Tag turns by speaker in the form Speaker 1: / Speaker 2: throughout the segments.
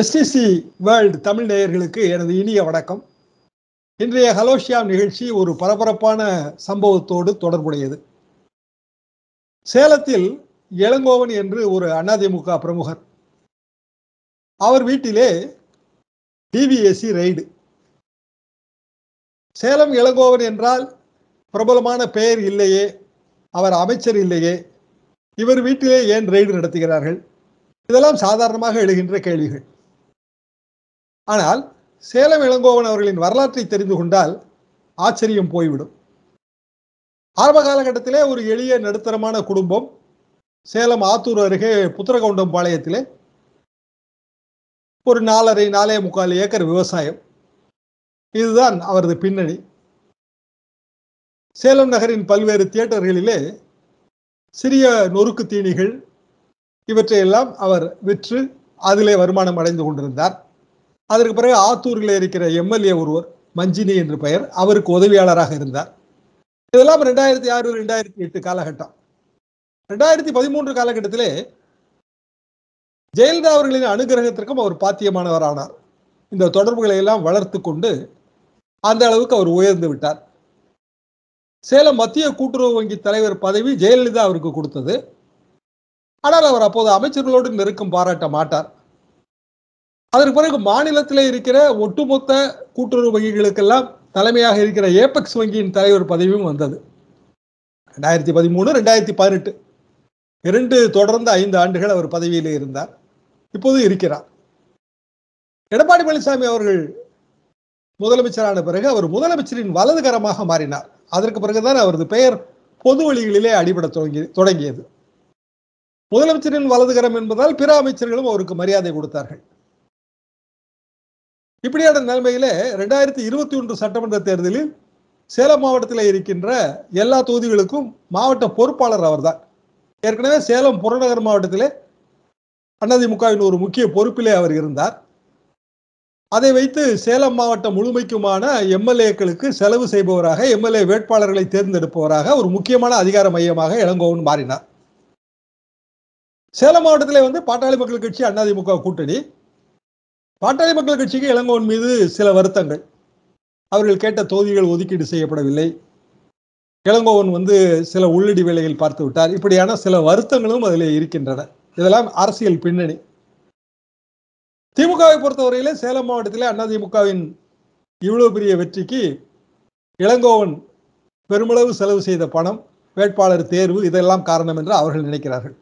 Speaker 1: STC world Tamil நேயர்களுக்கு எனது இனிய வணக்கம் இன்றைய ஹலோஷியாம் நிகழ்ச்சி ஒரு பரபரப்பான சம்பவத்தோடு தொடர்புடையது சேலத்தில் இளங்கோவன் என்று ஒரு அதிமுக பிரமுகர் அவர் வீட்டிலே டிவிஎஸ்சி ரைடு சேலம் இளங்கோவன் என்றால் பிரபலமான பெயர் இல்லையே அவர் அமைச்சர் இல்லையே இவர் வீட்டிலே ஏன் ரெய்டு நடத்துகிறார்கள் இதெல்லாம் சாதாரணமாக எழுகின்ற கேள்விகள் ஆனால் சேலம் இளங்கோவன் அவர்களின் வரலாற்றை தெரிந்து கொண்டால் ஆச்சரியம் போய்விடும் ஆரம்ப காலகட்டத்திலே ஒரு எளிய நடுத்தரமான குடும்பம் சேலம் ஆத்தூர் அருகே புத்திரகவுண்டம் பாளையத்திலே ஒரு நாலரை நாலே முக்கால் ஏக்கர் விவசாயம் இதுதான் அவரது பின்னணி சேலம் நகரின் பல்வேறு தியேட்டர்களிலே சிறிய நொறுக்கு தீனிகள் இவற்றையெல்லாம் அவர் விற்று அதிலே வருமானம் அடைந்து கொண்டிருந்தார் அதற்கு பிறகு ஆத்தூரில் இருக்கிற எம்எல்ஏ ஒருவர் மஞ்சினி என்று பெயர் அவருக்கு உதவியாளராக இருந்தார் இதெல்லாம் ரெண்டாயிரத்தி ஆறு ரெண்டாயிரத்தி எட்டு காலகட்டம் ரெண்டாயிரத்தி பதிமூன்று காலகட்டத்திலே ஜெயலலிதா அவர்களின் அனுகிரகத்திற்கும் அவர் பாத்தியமானவரானார் இந்த தொடர்புகளை எல்லாம் வளர்த்து கொண்டு அந்த அளவுக்கு அவர் உயர்ந்து விட்டார் சேலம் மத்திய கூட்டுறவு வங்கி தலைவர் பதவி ஜெயலலிதா அவருக்கு கொடுத்தது ஆனால் அவர் அப்போது அமைச்சர்களோடு நெருக்கம் பாராட்ட மாட்டார் அதற்கு பிறகு மாநிலத்தில் இருக்கிற ஒட்டுமொத்த கூட்டுறவு வங்கிகளுக்கெல்லாம் தலைமையாக இருக்கிற ஏபெக்ஸ் வங்கியின் தலைவர் பதவியும் வந்தது ரெண்டாயிரத்தி பதிமூணு ரெண்டாயிரத்தி பதினெட்டு இரண்டு தொடர்ந்து ஐந்து ஆண்டுகள் அவர் பதவியில் இருந்தார் இப்போது இருக்கிறார் எடப்பாடி பழனிசாமி அவர்கள் முதலமைச்சரான பிறகு அவர் முதலமைச்சரின் வலதுகரமாக மாறினார் அதற்கு பிறகுதான் அவரது பெயர் பொது வழிகளிலே அடிபட தொடங்கி தொடங்கியது முதலமைச்சரின் வலதுகரம் என்பதால் பிற அமைச்சர்களும் அவருக்கு மரியாதை கொடுத்தார்கள் இப்படியான நிலைமையில ரெண்டாயிரத்தி இருபத்தி ஒன்று சட்டமன்ற தேர்தலில் சேலம் மாவட்டத்தில் இருக்கின்ற எல்லா தொகுதிகளுக்கும் மாவட்ட பொறுப்பாளர் அவர்தான் ஏற்கனவே சேலம் புறநகர் மாவட்டத்திலே அண்ணாதிமுகவின் ஒரு முக்கிய பொறுப்பிலே அவர் இருந்தார் அதை வைத்து சேலம் மாவட்டம் முழுமைக்குமான எம்எல்ஏக்களுக்கு செலவு செய்பவராக எம்எல்ஏ வேட்பாளர்களை தேர்ந்தெடுப்பவராக ஒரு முக்கியமான அதிகார மையமாக இளங்கோவன் மாறினார் சேலம் மாவட்டத்தில் வந்து பாட்டாளி மக்கள் கட்சி அண்ணாதிமுக கூட்டணி பாட்டாளி மக்கள் கட்சிக்கு இளங்கோவன் மீது சில வருத்தங்கள் அவர்கள் கேட்ட தொகுதிகள் ஒதுக்கீடு செய்யப்படவில்லை இளங்கோவன் வந்து சில உள்ளிடி வேலையில் பார்த்து விட்டார் இப்படியான சில வருத்தங்களும் அதில் இருக்கின்றன இதெல்லாம் அரசியல் பின்னணி திமுகவை பொறுத்தவரையிலே சேலம் மாவட்டத்திலே அதிமுகவின் இவ்வளவு பெரிய வெற்றிக்கு இளங்கோவன் பெருமளவு செலவு செய்த பணம் வேட்பாளர் தேர்வு இதெல்லாம் காரணம் என்று அவர்கள் நினைக்கிறார்கள்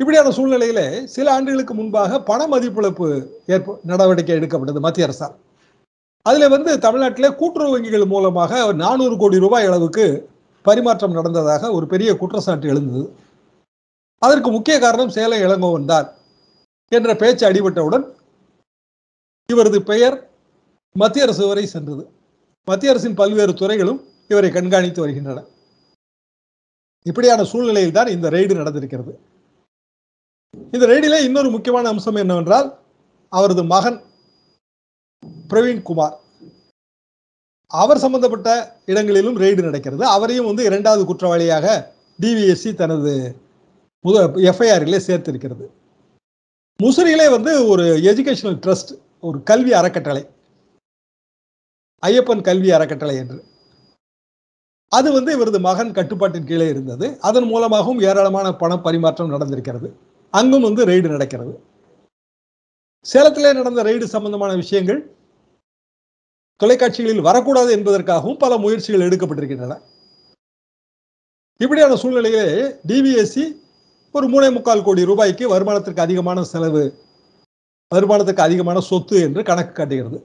Speaker 1: இப்படியான சூழ்நிலையில சில ஆண்டுகளுக்கு முன்பாக பண மதிப்பிழப்பு ஏற்ப நடவடிக்கை எடுக்கப்பட்டது மத்திய அரசால் அதில் வந்து தமிழ்நாட்டில் கூட்டுறவு வங்கிகள் மூலமாக நானூறு கோடி ரூபாய் அளவுக்கு பரிமாற்றம் நடந்ததாக ஒரு பெரிய குற்றச்சாட்டு எழுந்தது அதற்கு முக்கிய காரணம் சேலை இளங்கோவன் தான் என்ற பேச்சு அடிபட்டவுடன் இவரது பெயர் மத்திய அரசு வரை சென்றது மத்திய அரசின் பல்வேறு துறைகளும் இவரை கண்காணித்து வருகின்றன இப்படியான சூழ்நிலையில் தான் இந்த ரெய்டு நடந்திருக்கிறது இந்த ரெய்டில இன்னொரு முக்கியமான அம்சம் என்னவென்றால் அவரது மகன் பிரவீன் குமார் அவர் சம்பந்தப்பட்ட இடங்களிலும் ரெய்டு நடக்கிறது அவரையும் வந்து இரண்டாவது குற்றவாளியாக டிவிஎஸ்சி தனது முத எஃப்ஐஆரிலே சேர்த்திருக்கிறது முசிறியிலே வந்து ஒரு எஜுகேஷனல் ட்ரஸ்ட் ஒரு கல்வி அறக்கட்டளை ஐயப்பன் கல்வி அறக்கட்டளை என்று அது வந்து இவரது மகன் கட்டுப்பாட்டின் கீழே இருந்தது அதன் மூலமாகவும் ஏராளமான பண பரிமாற்றம் நடந்திருக்கிறது அங்கும் வந்து ரெய்டு நடக்கிறது சேலத்திலே நடந்த ரெய்டு சம்பந்தமான விஷயங்கள் தொலைக்காட்சிகளில் வரக்கூடாது என்பதற்காகவும் பல முயற்சிகள் எடுக்கப்பட்டிருக்கின்றன இப்படியான சூழ்நிலையிலே டிவிஎஸ்சி ஒரு மூணே முக்கால் கோடி ரூபாய்க்கு வருமானத்திற்கு அதிகமான செலவு வருமானத்துக்கு அதிகமான சொத்து என்று கணக்கு காட்டுகிறது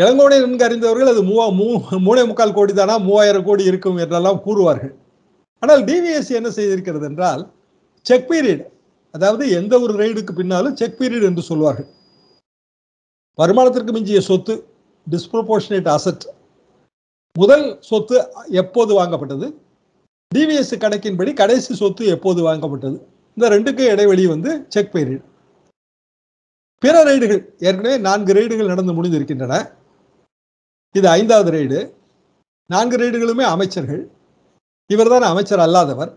Speaker 1: இளங்கோடை நன்கு அறிந்தவர்கள் அது மூவா மூ மூணே முக்கால் கோடி தானா மூவாயிரம் கோடி இருக்கும் என்றெல்லாம் கூறுவார்கள் ஆனால் டிவிஎஸ்சி என்ன செய்திருக்கிறது என்றால் செக் பீரியட் அதாவது எந்த ஒரு ரெய்டுக்கு பின்னாலும் செக் பீரியட் என்று சொல்வார்கள் வருமானத்திற்கு மிஞ்சிய சொத்து டிஸ்ப்ரோபோர்ஷனேட் அசட் முதல் சொத்து எப்போது வாங்கப்பட்டது டிவிஎஸ் கணக்கின்படி கடைசி சொத்து எப்போது வாங்கப்பட்டது இந்த ரெண்டுக்கு இடைவெளி வந்து செக் பீரியட் பிற ரைடுகள் ஏற்கனவே நான்கு ரைடுகள் நடந்து முடிந்திருக்கின்றன இது ஐந்தாவது ரைடு நான்கு ரைடுகளுமே அமைச்சர்கள் இவர் தான் அமைச்சர் அல்லாதவர்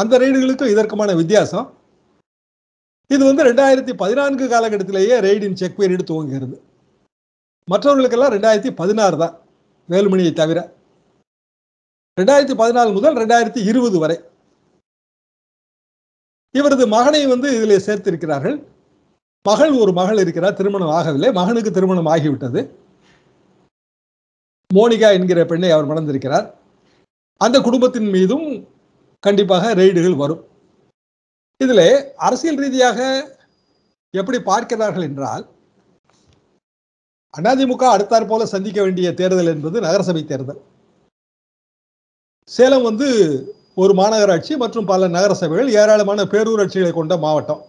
Speaker 1: அந்த ரெய்டுகளுக்கும் இதற்குமான வித்தியாசம் இது வந்து ரெண்டாயிரத்தி பதினான்கு காலகட்டத்திலேயே ரெய்டின் செக் பீரியடு துவங்குகிறது மற்றவர்களுக்கெல்லாம் ரெண்டாயிரத்தி பதினாறு தான் வேலுமணியை தவிர ரெண்டாயிரத்தி பதினாலு முதல் ரெண்டாயிரத்தி இருபது வரை இவரது மகனை வந்து இதில் சேர்த்திருக்கிறார்கள் மகள் ஒரு மகள் இருக்கிறார் திருமணம் ஆகவில்லை மகனுக்கு திருமணம் ஆகிவிட்டது மோனிகா என்கிற பெண்ணை அவர் மணந்திருக்கிறார் அந்த குடும்பத்தின் மீதும் கண்டிப்பாக ரெய்டுகள் வரும் இதில் அரசியல் ரீதியாக எப்படி பார்க்கிறார்கள் என்றால் அதிமுக அடுத்தாற் போல சந்திக்க வேண்டிய தேர்தல் என்பது நகரசபை தேர்தல் சேலம் வந்து ஒரு மாநகராட்சி மற்றும் பல நகரசபைகள் ஏராளமான பேரூராட்சிகளை கொண்ட மாவட்டம்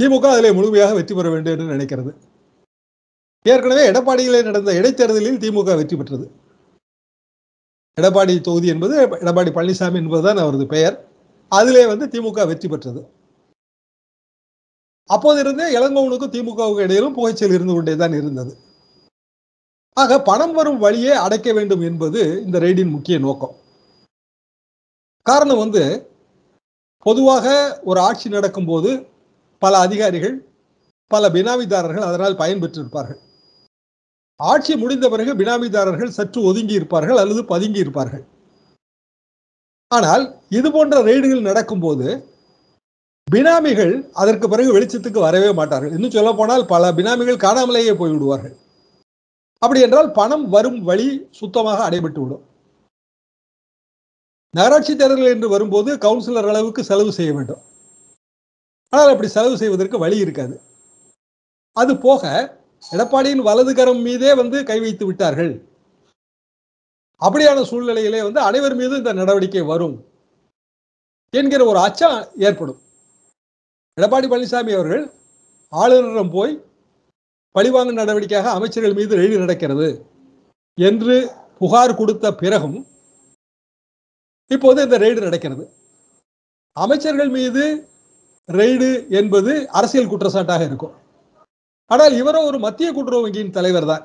Speaker 1: திமுக அதில் முழுமையாக வெற்றி பெற வேண்டும் என்று நினைக்கிறது ஏற்கனவே எடப்பாடியிலே நடந்த இடைத்தேர்தலில் திமுக வெற்றி பெற்றது எடப்பாடி தொகுதி என்பது எடப்பாடி பழனிசாமி என்பதுதான் அவரது பெயர் அதிலே வந்து திமுக வெற்றி பெற்றது அப்போதிருந்தே இளங்கோவனுக்கும் திமுகவுக்கு இடையிலும் புகைச்சல் இருந்து கொண்டே தான் இருந்தது ஆக பணம் வரும் வழியே அடைக்க வேண்டும் என்பது இந்த ரெய்டின் முக்கிய நோக்கம் காரணம் வந்து பொதுவாக ஒரு ஆட்சி நடக்கும்போது பல அதிகாரிகள் பல பினாமிதாரர்கள் அதனால் பயன்பெற்றிருப்பார்கள் ஆட்சி முடிந்த பிறகு பினாமிதாரர்கள் சற்று ஒதுங்கி இருப்பார்கள் அல்லது பதுங்கி இருப்பார்கள் ஆனால் இது போன்ற ரெய்டுகள் நடக்கும்போது பினாமிகள் அதற்கு பிறகு வெளிச்சத்துக்கு வரவே மாட்டார்கள் இன்னும் சொல்ல போனால் பல பினாமிகள் காணாமலேயே போய்விடுவார்கள் அப்படி என்றால் பணம் வரும் வழி சுத்தமாக அடைபட்டு விடும் நகராட்சி தேர்தல் என்று வரும்போது கவுன்சிலர் அளவுக்கு செலவு செய்ய வேண்டும் ஆனால் அப்படி செலவு செய்வதற்கு வழி இருக்காது அது போக எடப்பாடியின் வலதுகரம் மீதே வந்து கை வைத்து விட்டார்கள் அப்படியான சூழ்நிலையிலே வந்து அனைவர் மீது இந்த நடவடிக்கை வரும் என்கிற ஒரு அச்சம் ஏற்படும் எடப்பாடி பழனிசாமி அவர்கள் ஆளுநரிடம் போய் பழிவாங்கும் நடவடிக்கையாக அமைச்சர்கள் மீது எழுதி நடக்கிறது என்று புகார் கொடுத்த பிறகும் இப்போது இந்த ரெய்டு நடக்கிறது அமைச்சர்கள் மீது ரெய்டு என்பது அரசியல் குற்றச்சாட்டாக இருக்கும் ஆனால் இவரோ ஒரு மத்திய கூட்டுறவு வங்கியின் தலைவர் தான்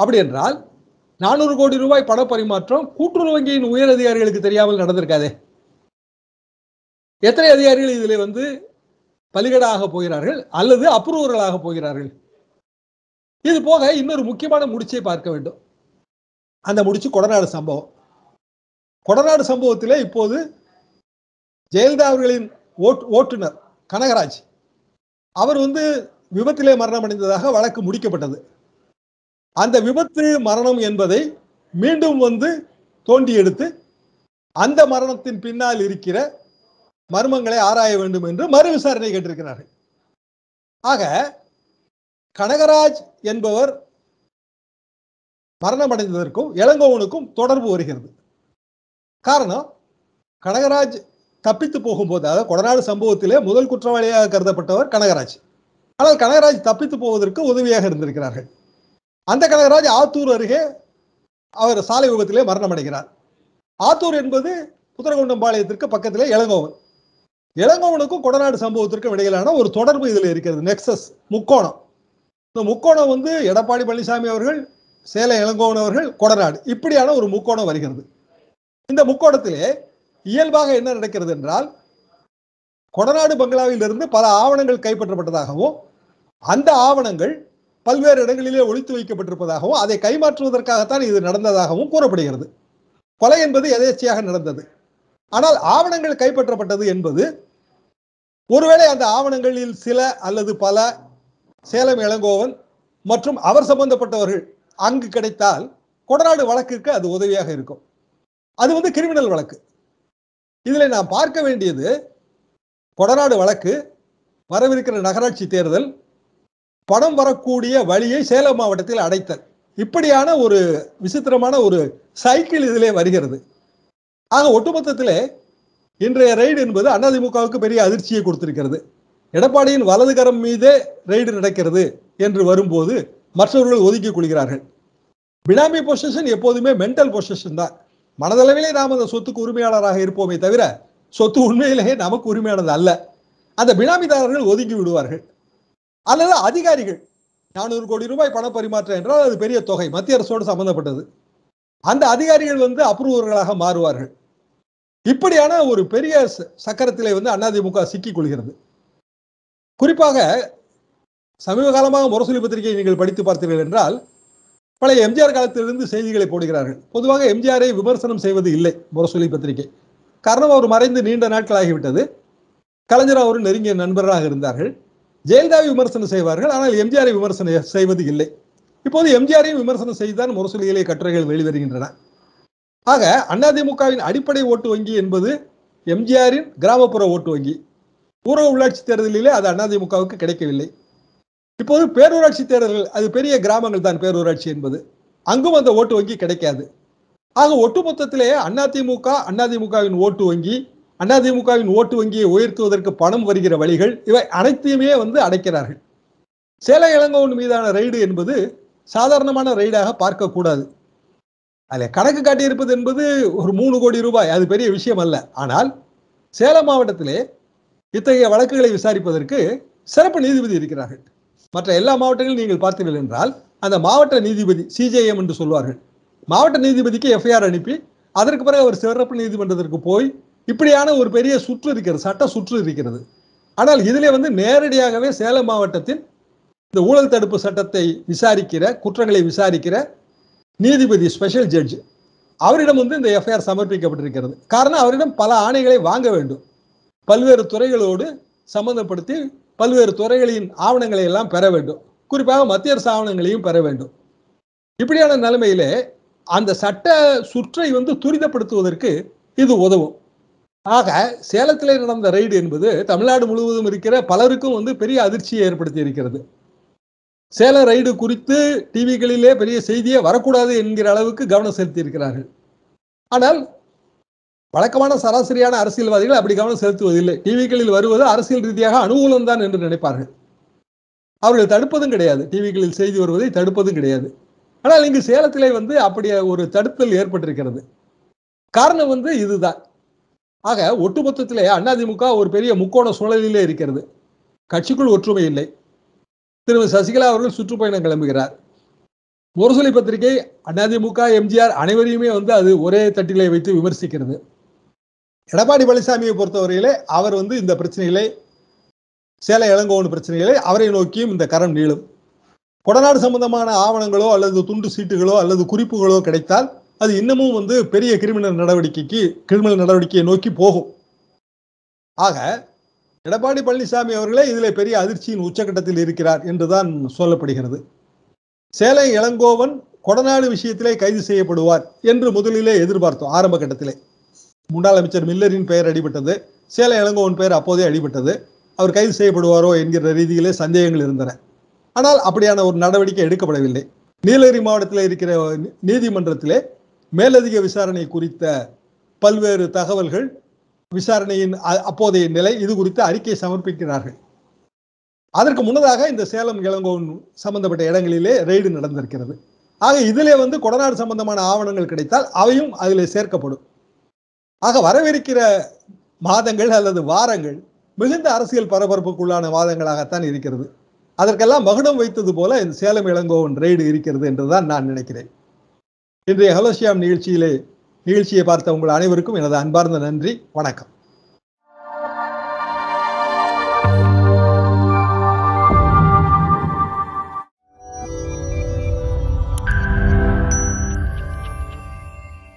Speaker 1: அப்படி என்றால் நானூறு கோடி ரூபாய் பண பரிமாற்றம் கூட்டுறவு வங்கியின் உயர் அதிகாரிகளுக்கு தெரியாமல் நடந்திருக்காதே எத்தனை அதிகாரிகள் இதில் வந்து பலிகடாக போகிறார்கள் அல்லது அப்ரூவர்களாக போகிறார்கள் இது போக இன்னொரு முக்கியமான முடிச்சை பார்க்க வேண்டும் அந்த முடிச்சு கொடநாடு சம்பவம் கொடநாடு சம்பவத்தில் இப்போது ஜெயலலிதா அவர்களின் ஓட்டுநர் கனகராஜ் அவர் வந்து விபத்திலே மரணம் அடைந்ததாக வழக்கு முடிக்கப்பட்டது அந்த விபத்து மரணம் என்பதை மீண்டும் வந்து தோண்டி எடுத்து அந்த மரணத்தின் பின்னால் இருக்கிற மர்மங்களை ஆராய வேண்டும் என்று மறு விசாரணை கேட்டிருக்கிறார்கள் ஆக கனகராஜ் என்பவர் மரணமடைந்ததற்கும் இளங்கோவனுக்கும் தொடர்பு வருகிறது காரணம் கனகராஜ் தப்பித்து போகும்போது அதாவது கொடநாடு சம்பவத்திலே முதல் குற்றவாளியாக கருதப்பட்டவர் கனகராஜ் ஆனால் கனகராஜ் தப்பித்து போவதற்கு உதவியாக இருந்திருக்கிறார்கள் அந்த கனகராஜ் ஆத்தூர் அருகே அவர் சாலை விபத்திலே அடைகிறார் ஆத்தூர் என்பது பாளையத்திற்கு பக்கத்திலே இளங்கோவன் இளங்கோவனுக்கும் கொடநாடு சம்பவத்திற்கும் இடையிலான ஒரு தொடர்பு இதில் இருக்கிறது நெக்ஸஸ் முக்கோணம் இந்த முக்கோணம் வந்து எடப்பாடி பழனிசாமி அவர்கள் சேலம் இளங்கோவன் அவர்கள் கொடநாடு இப்படியான ஒரு முக்கோணம் வருகிறது இந்த முக்கோணத்திலே இயல்பாக என்ன நடக்கிறது என்றால் கொடநாடு பங்களாவிலிருந்து பல ஆவணங்கள் கைப்பற்றப்பட்டதாகவும் அந்த ஆவணங்கள் பல்வேறு இடங்களிலே ஒழித்து வைக்கப்பட்டிருப்பதாகவும் அதை கைமாற்றுவதற்காகத்தான் இது நடந்ததாகவும் கூறப்படுகிறது கொலை என்பது எதேச்சியாக நடந்தது ஆனால் ஆவணங்கள் கைப்பற்றப்பட்டது என்பது ஒருவேளை அந்த ஆவணங்களில் சில அல்லது பல சேலம் இளங்கோவன் மற்றும் அவர் சம்பந்தப்பட்டவர்கள் அங்கு கிடைத்தால் கொடநாடு வழக்கிற்கு அது உதவியாக இருக்கும் அது வந்து கிரிமினல் வழக்கு இதில் நான் பார்க்க வேண்டியது கொடநாடு வழக்கு வரவிருக்கிற நகராட்சி தேர்தல் பணம் வரக்கூடிய வழியை சேலம் மாவட்டத்தில் அடைத்தல் இப்படியான ஒரு விசித்திரமான ஒரு சைக்கிள் இதிலே வருகிறது ஆக ஒட்டுமொத்தத்திலே இன்றைய ரெய்டு என்பது அதிமுகவுக்கு பெரிய அதிர்ச்சியை கொடுத்திருக்கிறது எடப்பாடியின் வலதுகரம் மீதே ரெய்டு நடக்கிறது என்று வரும்போது மற்றவர்கள் ஒதுக்கிக் கொள்கிறார்கள் பினாமி பொசிஷன் எப்போதுமே மென்டல் பொசிஷன் தான் மனதளவிலே நாம் அந்த சொத்துக்கு உரிமையாளராக இருப்போமே தவிர சொத்து உண்மையிலேயே நமக்கு உரிமையானது அல்ல அந்த பினாமிதாரர்கள் ஒதுக்கி விடுவார்கள் அல்லது அதிகாரிகள் நானூறு கோடி ரூபாய் பண பரிமாற்றம் என்றால் அது பெரிய தொகை மத்திய அரசோடு சம்பந்தப்பட்டது அந்த அதிகாரிகள் வந்து அப்ரூவர்களாக மாறுவார்கள் இப்படியான ஒரு பெரிய சக்கரத்திலே வந்து அதிமுக சிக்கிக் கொள்கிறது குறிப்பாக சமீப காலமாக முரசொலி பத்திரிகையை நீங்கள் படித்து பார்த்தீர்கள் என்றால் பழைய எம்ஜிஆர் காலத்திலிருந்து செய்திகளை போடுகிறார்கள் பொதுவாக எம்ஜிஆரை விமர்சனம் செய்வது இல்லை முரசொலி பத்திரிகை காரணம் அவர் மறைந்து நீண்ட நாட்கள் ஆகிவிட்டது கலைஞர் அவர் நெருங்கிய நண்பராக இருந்தார்கள் ஜெயலலிதாவை விமர்சனம் செய்வார்கள் ஆனால் எம்ஜிஆரை விமர்சனம் செய்வது இல்லை இப்போது எம்ஜிஆரையும் விமர்சனம் செய்துதான் முரசொலி இலைய கட்டுரைகள் வெளிவருகின்றன ஆக அதிமுகவின் அடிப்படை ஓட்டு வங்கி என்பது எம்ஜிஆரின் கிராமப்புற ஓட்டு வங்கி ஊரக உள்ளாட்சி தேர்தலிலே அது அதிமுகவுக்கு கிடைக்கவில்லை இப்போது பேரூராட்சி தேர்தல்கள் அது பெரிய கிராமங்கள் தான் பேரூராட்சி என்பது அங்கும் அந்த ஓட்டு வங்கி கிடைக்காது ஆக ஒட்டுமொத்தத்திலேயே அதிமுக அதிமுகவின் ஓட்டு வங்கி அதிமுகவின் ஓட்டு வங்கியை உயர்த்துவதற்கு பணம் வருகிற வழிகள் இவை அனைத்தையுமே வந்து அடைக்கிறார்கள் சேலை இளங்கோன் மீதான ரைடு என்பது சாதாரணமான ரைடாக பார்க்கக்கூடாது அதில் கணக்கு காட்டியிருப்பது என்பது ஒரு மூணு கோடி ரூபாய் அது பெரிய விஷயம் அல்ல ஆனால் சேலம் மாவட்டத்திலே இத்தகைய வழக்குகளை விசாரிப்பதற்கு சிறப்பு நீதிபதி இருக்கிறார்கள் மற்ற எல்லா மாவட்டங்களும் நீங்கள் பார்த்தீர்கள் என்றால் அந்த மாவட்ட நீதிபதி சிஜேஎம் என்று சொல்வார்கள் மாவட்ட நீதிபதிக்கு எஃப்ஐஆர் அனுப்பி அதற்கு பிறகு அவர் சிறப்பு நீதிமன்றத்திற்கு போய் இப்படியான ஒரு பெரிய சுற்று இருக்கிறது சட்ட சுற்று இருக்கிறது ஆனால் இதிலே வந்து நேரடியாகவே சேலம் மாவட்டத்தின் இந்த ஊழல் தடுப்பு சட்டத்தை விசாரிக்கிற குற்றங்களை விசாரிக்கிற நீதிபதி ஸ்பெஷல் ஜட்ஜ் அவரிடம் வந்து இந்த எஃப்ஐஆர் சமர்ப்பிக்கப்பட்டிருக்கிறது காரணம் அவரிடம் பல ஆணைகளை வாங்க வேண்டும் பல்வேறு துறைகளோடு சம்பந்தப்படுத்தி பல்வேறு துறைகளின் ஆவணங்களை எல்லாம் பெற வேண்டும் குறிப்பாக மத்திய அரசு ஆவணங்களையும் பெற வேண்டும் இப்படியான நிலைமையிலே அந்த சட்ட சுற்றை வந்து துரிதப்படுத்துவதற்கு இது உதவும் ஆக சேலத்திலே நடந்த ரெய்டு என்பது தமிழ்நாடு முழுவதும் இருக்கிற பலருக்கும் வந்து பெரிய அதிர்ச்சியை ஏற்படுத்தி இருக்கிறது சேல ரைடு குறித்து டிவிகளிலே பெரிய செய்தியே வரக்கூடாது என்கிற அளவுக்கு கவனம் செலுத்தி இருக்கிறார்கள் ஆனால் வழக்கமான சராசரியான அரசியல்வாதிகள் அப்படி கவனம் செலுத்துவதில்லை டிவிகளில் வருவது அரசியல் ரீதியாக அனுகூலம் தான் என்று நினைப்பார்கள் அவர்கள் தடுப்பதும் கிடையாது டிவிகளில் செய்தி வருவதை தடுப்பதும் கிடையாது ஆனால் இங்கு சேலத்திலே வந்து அப்படி ஒரு தடுத்தல் ஏற்பட்டிருக்கிறது காரணம் வந்து இதுதான் ஆக ஒட்டுமொத்தத்திலே அதிமுக ஒரு பெரிய முக்கோண சூழலிலே இருக்கிறது கட்சிக்குள் ஒற்றுமை இல்லை திருமதி சசிகலா அவர்கள் சுற்றுப்பயணம் கிளம்புகிறார் முரசொலி பத்திரிகை அதிமுக எம்ஜிஆர் அனைவரையுமே வந்து அது ஒரே தட்டிலே வைத்து விமர்சிக்கிறது எடப்பாடி பழனிசாமியை பொறுத்தவரையிலே அவர் வந்து இந்த பிரச்சனைகளை சேலை இளங்கோவன் பிரச்சனைகளை அவரை நோக்கியும் இந்த கரம் நீளும் கொடநாடு சம்பந்தமான ஆவணங்களோ அல்லது துண்டு சீட்டுகளோ அல்லது குறிப்புகளோ கிடைத்தால் அது இன்னமும் வந்து பெரிய கிரிமினல் நடவடிக்கைக்கு கிரிமினல் நடவடிக்கையை நோக்கி போகும் ஆக எடப்பாடி பழனிசாமி அவர்களே இதில் பெரிய அதிர்ச்சியின் உச்சகட்டத்தில் இருக்கிறார் என்றுதான் சொல்லப்படுகிறது சேலை இளங்கோவன் கொடநாடு விஷயத்திலே கைது செய்யப்படுவார் என்று முதலிலே எதிர்பார்த்தோம் ஆரம்ப கட்டத்திலே முன்னாள் அமைச்சர் மில்லரின் பெயர் அடிபட்டது சேலை இளங்கோவன் பெயர் அப்போதே அடிபட்டது அவர் கைது செய்யப்படுவாரோ என்கிற ரீதியிலே சந்தேகங்கள் இருந்தன ஆனால் அப்படியான ஒரு நடவடிக்கை எடுக்கப்படவில்லை நீலகிரி மாவட்டத்தில் இருக்கிற நீதிமன்றத்திலே மேலதிக விசாரணை குறித்த பல்வேறு தகவல்கள் விசாரணையின் அப்போதைய நிலை இது குறித்து அறிக்கை சமர்ப்பிக்கிறார்கள் அதற்கு முன்னதாக இந்த சேலம் இளங்கோன் சம்பந்தப்பட்ட இடங்களிலே ரெய்டு நடந்திருக்கிறது ஆக இதிலே வந்து கொடநாடு சம்பந்தமான ஆவணங்கள் கிடைத்தால் அவையும் அதில் சேர்க்கப்படும் ஆக வரவிருக்கிற மாதங்கள் அல்லது வாரங்கள் மிகுந்த அரசியல் பரபரப்புக்குள்ளான வாதங்களாகத்தான் இருக்கிறது அதற்கெல்லாம் மகுடம் வைத்தது போல இந்த சேலம் இளங்கோவன் ரெய்டு இருக்கிறது என்றுதான் நான் நினைக்கிறேன் இன்றைய ஹலோசியாம் நிகழ்ச்சியிலே நிகழ்ச்சியை பார்த்த உங்கள் அனைவருக்கும் எனது அன்பார்ந்த நன்றி வணக்கம்